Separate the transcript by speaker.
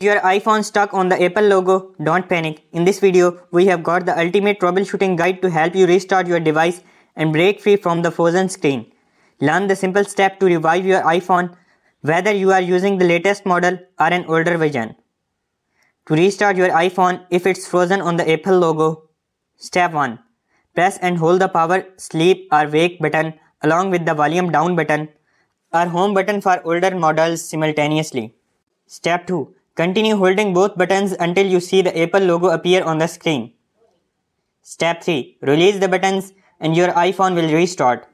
Speaker 1: your iPhone stuck on the Apple logo, don't panic. In this video, we have got the ultimate troubleshooting guide to help you restart your device and break free from the frozen screen. Learn the simple step to revive your iPhone whether you are using the latest model or an older version. To restart your iPhone if it's frozen on the Apple logo, step 1. Press and hold the power sleep or wake button along with the volume down button or home button for older models simultaneously. Step 2. Continue holding both buttons until you see the Apple logo appear on the screen. Step 3. Release the buttons and your iPhone will restart.